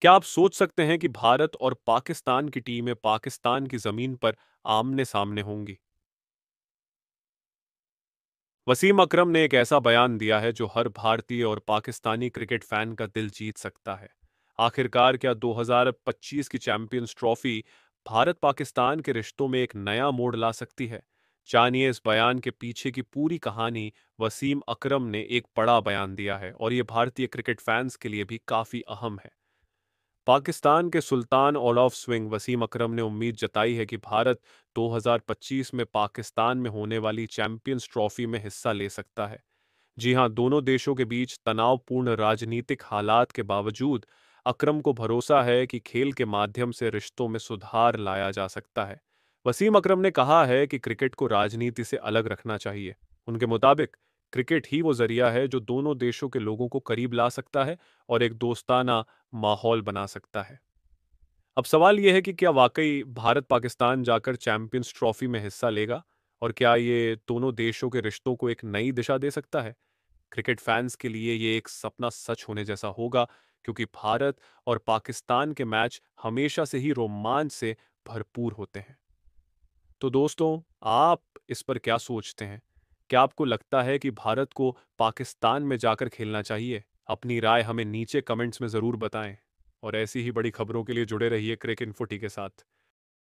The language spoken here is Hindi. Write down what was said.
क्या आप सोच सकते हैं कि भारत और पाकिस्तान की टीमें पाकिस्तान की जमीन पर आमने-सामने होंगी? वसीम अकरम ने एक ऐसा बयान दिया है जो हर भारतीय और पाकिस्तानी क्रिकेट फैन का दिल जीत सकता है। आखिरकार क्या 2025 की चैंपियंस ट्रॉफी भारत-पाकिस्तान के रिश्तों में एक नया मोड़ ला सकती है? जानिए इस बयान के पीछे की पूरी कहानी वसीम अकरम ने एक बड़ा बयान दिया है और ये भारतीय क्रिकेट फैंस के लिए भी काफी अहम है। पाकिस्तान के सुल्तान all of swing Wasim Akram ने उम्मीद जताई है कि भारत 2025 में पाकिस्तान में होने वाली चैंपियंस ट्रॉफी में हिस्सा ले सकता है जी हां दोनों देशों के बीच तनावपूर्ण राजनीतिक हालात के बावजूद अकरम को भरोसा है कि खेल के माध्यम से रिश्तों में सुधार लाया जा सकता है वसीम अकरम ने कहा है कि क्रिकेट को राजनीति से अलग रखना चाहिए उनके मुताबिक क्रिकेट ही वो जरिया है जो दोनों देशों के लोगों को करीब ला सकता है और एक दोस्ताना माहौल बना सकता है अब सवाल यह है कि क्या वाकई भारत पाकिस्तान जाकर चैंपियंस ट्रॉफी में हिस्सा लेगा और क्या ये दोनों देशों के रिश्तों को एक नई दिशा दे सकता है क्रिकेट फैंस के लिए ये एक सपना सच होने जैसा होगा क्योंकि भारत और पाकिस्तान के मैच हमेशा से ही रोमांच से भरपूर होते हैं तो दोस्तों आप इस पर क्या सोचते हैं क्या आपको लगता है कि भारत को पाकिस्तान में जाकर खेलना चाहिए अपनी राय हमें नीचे कमेंट्स में ज़रूर बताएं और ऐसी ही बड़ी खबरों के लिए जुड़े रहिए क्रिक इन्फोटी के साथ